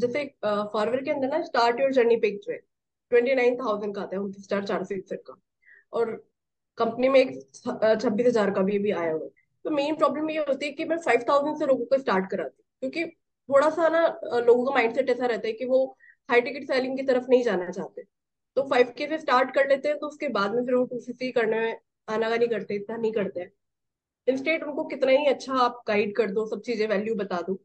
जैसे फॉरवर के अंदर ना स्टार्ट योर जर्नी पे जो है ट्वेंटी नाइन थाउजेंड का आता है उनतीस हजार चार सौ इकसठ का और कंपनी में एक छब्बीस हजार का भी, भी आया हुआ है तो मेन प्रॉब्लम ये होती है कि मैं फाइव थाउजेंड से लोगों को स्टार्ट कराती हूँ क्योंकि थोड़ा सा ना लोगों का माइंडसेट ऐसा रहता है कि वो हाई टिकट सेलिंग की तरफ नहीं जाना चाहते तो फाइव के से स्टार्ट कर लेते हैं तो उसके बाद में फिर वो टू सी करने में आनाकानी करते इतना नहीं करते हैं इंस्टेट उनको कितना ही अच्छा आप गाइड कर दो सब चीजें वैल्यू बता दो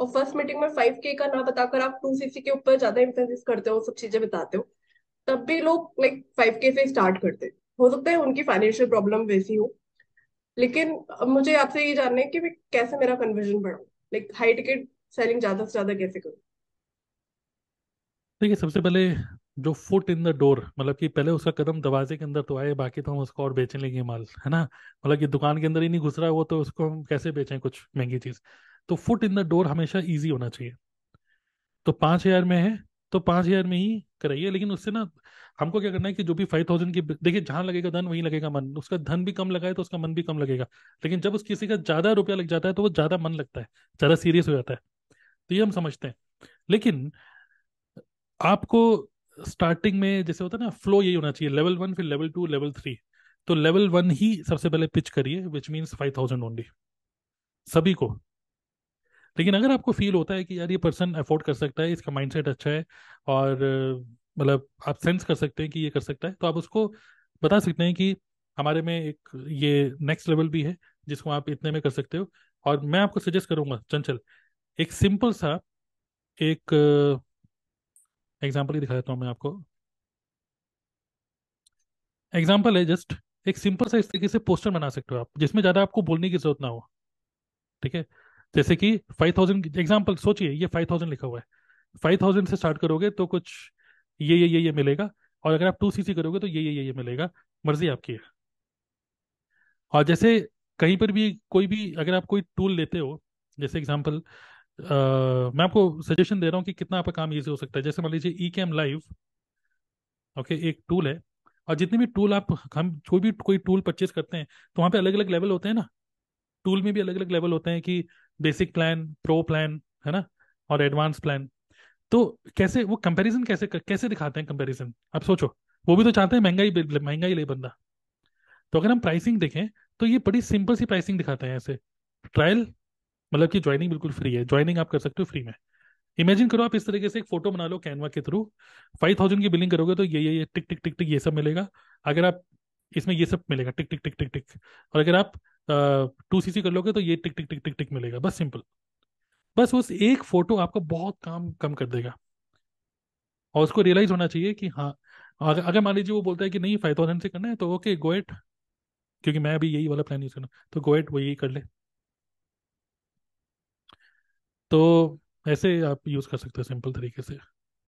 और फर्स्ट मीटिंग में फाइव के का ना बताकर आप टू फिफ्टी के ऊपर ज्यादा इम्फेसिस करते हो सब चीजें बताते हो तब भी लोग लाइक फाइव के से स्टार्ट करते हो सकता है उनकी फाइनेंशियल प्रॉब्लम वैसी हो लेकिन मुझे आपसे ये जानना है कि मैं कैसे मेरा कन्वर्जन बढ़ाऊँ लाइक हाई टिकट सेलिंग ज्यादा से ज्यादा कैसे करूँ देखिए सबसे पहले जो फुट इन द डोर मतलब कि पहले उसका कदम दरवाजे के अंदर तो आए बाकी तो हम उसको और बेचने लेंगे माल है ना मतलब कि दुकान के अंदर ही नहीं घुस रहा है वो तो उसको हम कैसे बेचें कुछ महंगी चीज़ तो फुट इन द डोर हमेशा इजी होना चाहिए तो पांच हजार में है तो पांच हजार में ही कराइए लेकिन उससे ना हमको क्या करना है कि जो भी फाइव थाउजेंड की देखिए जहां लगेगा धन वहीं लगेगा मन उसका धन भी कम लगा है तो उसका मन भी कम लगेगा लेकिन जब उस किसी का ज्यादा रुपया लग जाता है तो वो ज्यादा मन लगता है ज्यादा सीरियस हो जाता है तो ये हम समझते हैं लेकिन आपको स्टार्टिंग में जैसे होता है ना फ्लो यही होना चाहिए लेवल वन फिर लेवल टू लेवल थ्री तो लेवल वन ही सबसे पहले पिच करिए which means five thousand only सभी को लेकिन अगर आपको फील होता है कि यार ये पर्सन अफोर्ड कर सकता है इसका माइंडसेट अच्छा है और मतलब आप सेंस कर सकते हैं कि ये कर सकता है तो आप उसको बता सकते हैं कि हमारे में एक ये नेक्स्ट लेवल भी है जिसको आप इतने में कर सकते हो और मैं आपको सजेस्ट करूंगा चंचल एक सिंपल सा एक एग्जाम्पल ही दिखा देता हूँ मैं आपको एग्जाम्पल है जस्ट एक सिंपल सा इस तरीके से पोस्टर बना सकते हो आप जिसमें ज़्यादा आपको बोलने की जरूरत ना हो ठीक है जैसे कि फाइव थाउजेंड एग्जाम्पल सोचिए ये फाइव थाउजेंड लिखा हुआ है फाइव थाउजेंड से स्टार्ट करोगे तो कुछ ये ये ये ये मिलेगा और अगर आप टू सी सी करोगे तो ये ये ये ये मिलेगा मर्जी आपकी है और जैसे कहीं पर भी कोई भी अगर आप कोई टूल लेते हो जैसे एग्जाम्पल मैं आपको सजेशन दे रहा हूँ कि कितना आपका काम ईजी हो सकता है जैसे मान लीजिए E K M live okay एक टूल है और जितने भी टूल आप हम जो भी कोई टूल परचेज करते हैं तो वहाँ पे अलग अलग लेवल होते हैं ना टूल में भी अलग अलग लेवल होते हैं कि बेसिक प्लान प्रो प्लान है ना और एडवांस प्लान तो कैसे वो कंपैरिजन कैसे कैसे दिखाते हैं कंपैरिजन आप सोचो वो भी तो चाहते हैं महंगाई महंगाई ले बंदा तो अगर हम प्राइसिंग देखें तो ये बड़ी सिंपल सी प्राइसिंग दिखाते हैं ऐसे ट्रायल मतलब कि ज्वाइनिंग बिल्कुल फ्री है ज्वाइनिंग आप कर सकते हो फ्री में इमेजिन करो आप इस तरीके से एक फोटो बना लो कैनवा के थ्रू फाइव थाउजेंड की बिलिंग करोगे तो ये ये ये टिक टिक टिक टिक ये सब मिलेगा अगर आप इसमें ये सब मिलेगा टिक टिक टिक टिक टिक और अगर आप टू सी सी कर लोगे तो ये टिक टिक टिक टिक टिक मिलेगा बस सिंपल बस उस एक फोटो आपका बहुत काम कम कर देगा और उसको रियलाइज होना चाहिए कि हाँ अगर अगर मान लीजिए वो बोलता है कि नहीं फाइव थाउजेंड से करना है तो ओके गोएट क्योंकि मैं अभी यही वाला प्लान यूज करना तो गोएट वो यही कर ले तो ऐसे आप यूज कर सकते हो सिंपल तरीके से